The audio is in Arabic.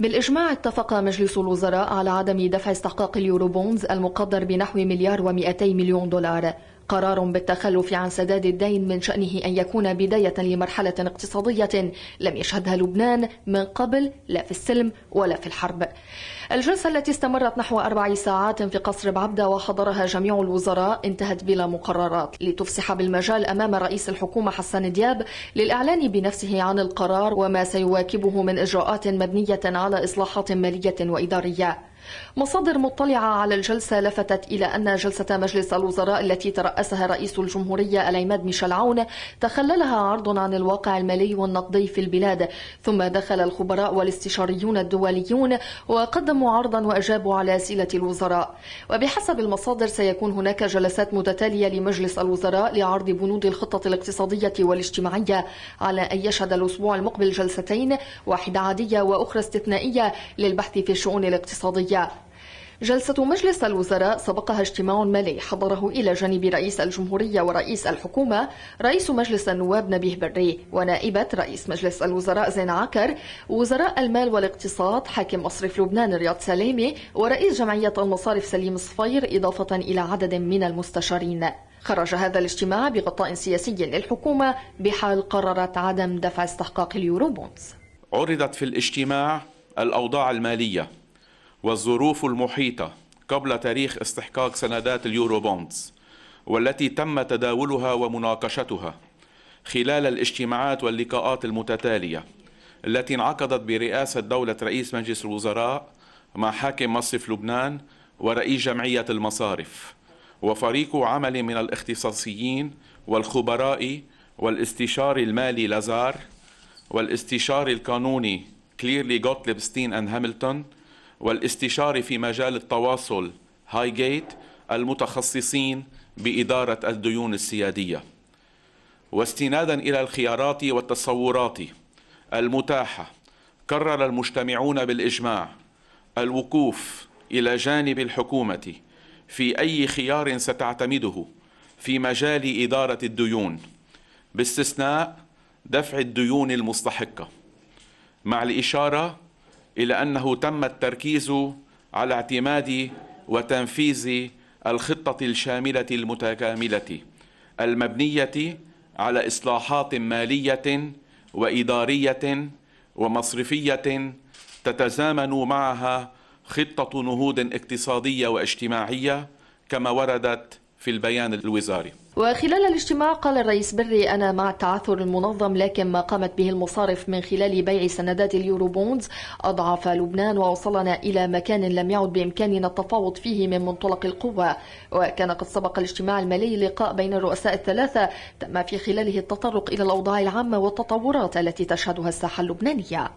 بالإجماع اتفق مجلس الوزراء على عدم دفع استحقاق اليوروبونز المقدر بنحو مليار و200 مليون دولار قرار بالتخلف عن سداد الدين من شأنه أن يكون بداية لمرحلة اقتصادية لم يشهدها لبنان من قبل لا في السلم ولا في الحرب الجلسة التي استمرت نحو أربع ساعات في قصر بعبدة وحضرها جميع الوزراء انتهت بلا مقررات لتفسح بالمجال أمام رئيس الحكومة حسان دياب للإعلان بنفسه عن القرار وما سيواكبه من إجراءات مبنية على إصلاحات مالية وإدارية مصادر مطلعة على الجلسة لفتت إلى أن جلسة مجلس الوزراء التي ترأسها رئيس الجمهورية العماد ميشيل عون تخللها عرض عن الواقع المالي والنقدي في البلاد ثم دخل الخبراء والاستشاريون الدوليون وقدموا عرضا وأجابوا على أسئلة الوزراء وبحسب المصادر سيكون هناك جلسات متتالية لمجلس الوزراء لعرض بنود الخطة الاقتصادية والاجتماعية على أن يشهد الأسبوع المقبل جلستين واحدة عادية وأخرى استثنائية للبحث في الشؤون الاقتصادية الدولية جلسة مجلس الوزراء سبقها اجتماع مالي حضره إلى جانب رئيس الجمهورية ورئيس الحكومة رئيس مجلس النواب نبيه بري ونائبة رئيس مجلس الوزراء زين عكر وزراء المال والاقتصاد حاكم مصرف لبنان رياض سلامي ورئيس جمعية المصارف سليم صفير إضافة إلى عدد من المستشارين خرج هذا الاجتماع بغطاء سياسي للحكومة بحال قررت عدم دفع استحقاق اليورو بونز عرضت في الاجتماع الأوضاع المالية والظروف المحيطة قبل تاريخ استحقاق سندات اليورو بوندز والتي تم تداولها ومناقشتها خلال الاجتماعات واللقاءات المتتالية التي انعقدت برئاسة دولة رئيس مجلس الوزراء مع حاكم مصرف لبنان ورئيس جمعية المصارف وفريق عمل من الاختصاصيين والخبراء والاستشار المالي لازار والاستشار القانوني كليرلي جوتليب ستين أند هاملتون والاستشاري في مجال التواصل هاي جيت المتخصصين بإدارة الديون السيادية واستنادا إلى الخيارات والتصورات المتاحة قرر المجتمعون بالإجماع الوقوف إلى جانب الحكومة في أي خيار ستعتمده في مجال إدارة الديون باستثناء دفع الديون المستحقة مع الإشارة إلى أنه تم التركيز على اعتماد وتنفيذ الخطة الشاملة المتكاملة المبنية على إصلاحات مالية وإدارية ومصرفية تتزامن معها خطة نهوض اقتصادية واجتماعية كما وردت في البيان الوزاري وخلال الاجتماع قال الرئيس بري أنا مع التعثر المنظم لكن ما قامت به المصارف من خلال بيع سندات اليورو بوندز أضعف لبنان وأوصلنا إلى مكان لم يعد بإمكاننا التفاوض فيه من منطلق القوة وكان قد سبق الاجتماع المالي لقاء بين الرؤساء الثلاثة تم في خلاله التطرق إلى الأوضاع العامة والتطورات التي تشهدها الساحة اللبنانية